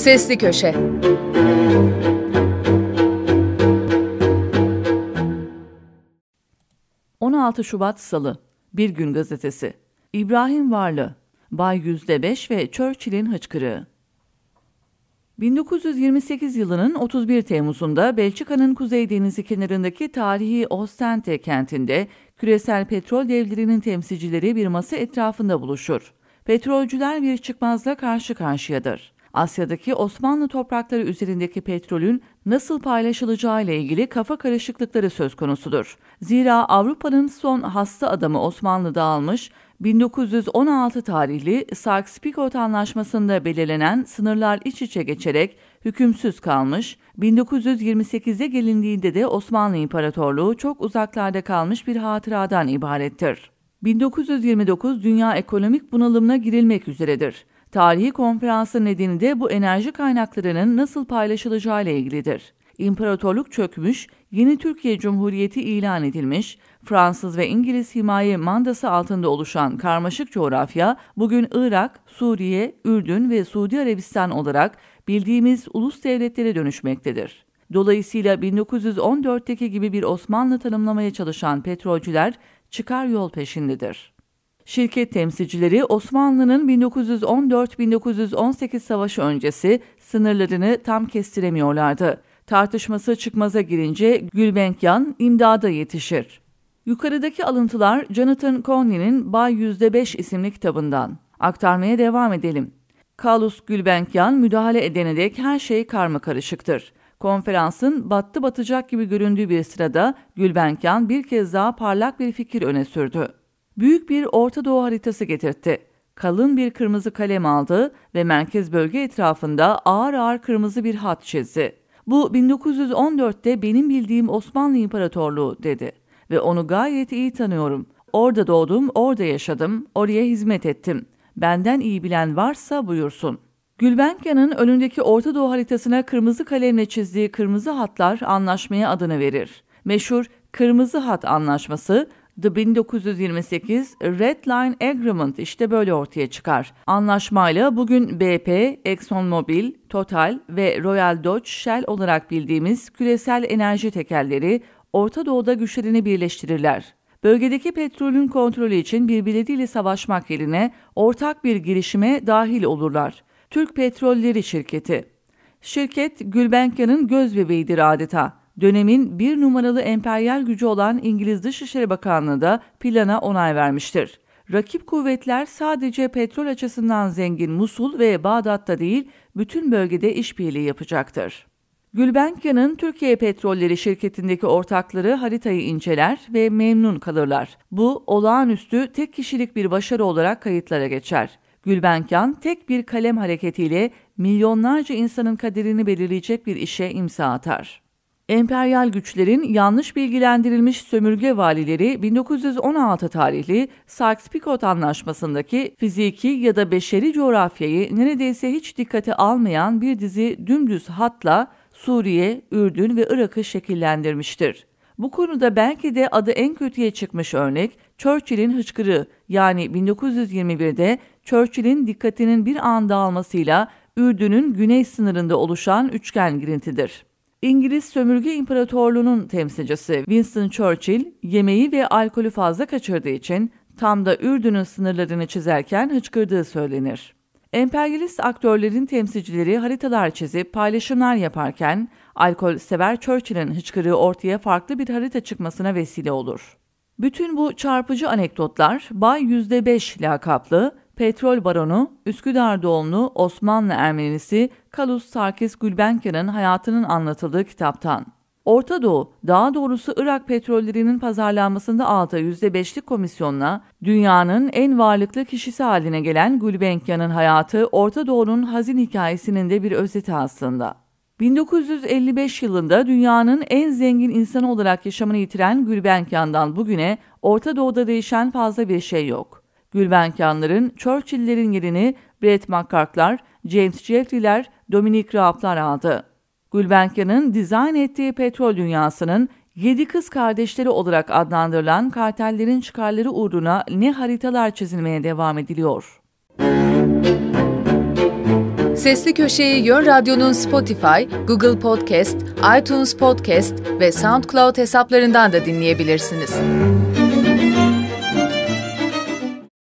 Sesli Köşe ...16 Şubat Salı, Bir Gün Gazetesi, İbrahim Varlı, Bay %5 ve Churchill'in Hıçkırığı. 1928 yılının 31 Temmuz'unda Belçika'nın Kuzey Denizi kenarındaki tarihi Ostente kentinde küresel petrol devlerinin temsilcileri bir masa etrafında buluşur. Petrolcüler bir çıkmazla karşı karşıyadır. Asya'daki Osmanlı toprakları üzerindeki petrolün nasıl paylaşılacağı ile ilgili kafa karışıklıkları söz konusudur. Zira Avrupa'nın son hasta adamı Osmanlı dağılmış, 1916 tarihli Sarks-Picot Anlaşması'nda belirlenen sınırlar iç içe geçerek hükümsüz kalmış, 1928'e gelindiğinde de Osmanlı İmparatorluğu çok uzaklarda kalmış bir hatıradan ibarettir. 1929 dünya ekonomik bunalımına girilmek üzeredir. Tarihi konferansın nedeni de bu enerji kaynaklarının nasıl paylaşılacağı ile ilgilidir. İmparatorluk çökmüş, yeni Türkiye Cumhuriyeti ilan edilmiş, Fransız ve İngiliz himaye mandası altında oluşan karmaşık coğrafya bugün Irak, Suriye, Ürdün ve Suudi Arabistan olarak bildiğimiz ulus devletlere dönüşmektedir. Dolayısıyla 1914'teki gibi bir Osmanlı tanımlamaya çalışan petrolcüler çıkar yol peşindedir. Şirket temsilcileri Osmanlı'nın 1914-1918 savaşı öncesi sınırlarını tam kestiremiyorlardı. Tartışması çıkmaza girince Gülbenkyan imdada yetişir. Yukarıdaki alıntılar Jonathan Conley'nin Bay %5 isimli kitabından. Aktarmaya devam edelim. Kalus Gülbenkyan müdahale edene dek her şey karma karışıktır. Konferansın battı batacak gibi göründüğü bir sırada Gülbenkyan bir kez daha parlak bir fikir öne sürdü büyük bir Orta Doğu haritası getirtti. Kalın bir kırmızı kalem aldı ve merkez bölge etrafında ağır ağır kırmızı bir hat çizdi. Bu 1914'te benim bildiğim Osmanlı İmparatorluğu dedi ve onu gayet iyi tanıyorum. Orada doğdum, orada yaşadım, oraya hizmet ettim. Benden iyi bilen varsa buyursun. Gülbenkia'nın önündeki Orta Doğu haritasına kırmızı kalemle çizdiği kırmızı hatlar anlaşmaya adını verir. Meşhur Kırmızı Hat Anlaşması The 1928 Red Line Agreement işte böyle ortaya çıkar. Anlaşmayla bugün BP, ExxonMobil, Total ve Royal Dutch Shell olarak bildiğimiz küresel enerji tekerleri Orta Doğu'da güçlerini birleştirirler. Bölgedeki petrolün kontrolü için birbirleriyle savaşmak yerine ortak bir girişime dahil olurlar. Türk Petrolleri Şirketi Şirket Gülbenkian'ın göz bebeğidir adeta dönemin bir numaralı emperyal gücü olan İngiliz Dışişleri Bakanlığı da plana onay vermiştir. Rakip kuvvetler sadece petrol açısından zengin Musul ve Bağdat'ta değil, bütün bölgede işbirliği yapacaktır. Gülbenkian'ın Türkiye Petrolleri şirketindeki ortakları haritayı inceler ve memnun kalırlar. Bu olağanüstü tek kişilik bir başarı olarak kayıtlara geçer. Gülbenkian tek bir kalem hareketiyle milyonlarca insanın kaderini belirleyecek bir işe imza atar. Emperyal güçlerin yanlış bilgilendirilmiş sömürge valileri 1916 tarihli Sykes-Picot Anlaşması'ndaki fiziki ya da beşeri coğrafyayı neredeyse hiç dikkate almayan bir dizi dümdüz hatla Suriye, Ürdün ve Irak'ı şekillendirmiştir. Bu konuda belki de adı en kötüye çıkmış örnek Churchill'in hıçkırığı yani 1921'de Churchill'in dikkatinin bir anda almasıyla Ürdün'ün güney sınırında oluşan üçgen girintidir. İngiliz sömürge imparatorluğunun temsilcisi Winston Churchill yemeği ve alkolü fazla kaçırdığı için tam da Ürdün'ün sınırlarını çizerken hıçkırdığı söylenir. Emperyalist aktörlerin temsilcileri haritalar çizip paylaşımlar yaparken alkol sever Churchill'in hıçkırığı ortaya farklı bir harita çıkmasına vesile olur. Bütün bu çarpıcı anekdotlar Bay %5 lakaplı petrol baronu, Üsküdar doğumlu Osmanlı Ermenisi Kalus Sarkis Gülbenker'in hayatının anlatıldığı kitaptan. Orta Doğu, daha doğrusu Irak petrollerinin pazarlanmasında aldığı %5'lik komisyonla dünyanın en varlıklı kişisi haline gelen Gülbenkian'ın hayatı Orta Doğu'nun hazin hikayesinin de bir özeti aslında. 1955 yılında dünyanın en zengin insanı olarak yaşamını yitiren Gülbenkian'dan bugüne Orta Doğu'da değişen fazla bir şey yok. Gülbenkanların, Churchill'lerin yerini Brett McCark'lar, James Jeffrey'ler, Dominic Raab'lar aldı. Gülbenkan'ın dizayn ettiği petrol dünyasının yedi kız kardeşleri olarak adlandırılan kartellerin çıkarları uğruna ne haritalar çizilmeye devam ediliyor. Sesli Köşe'yi Yön Radyo'nun Spotify, Google Podcast, iTunes Podcast ve SoundCloud hesaplarından da dinleyebilirsiniz.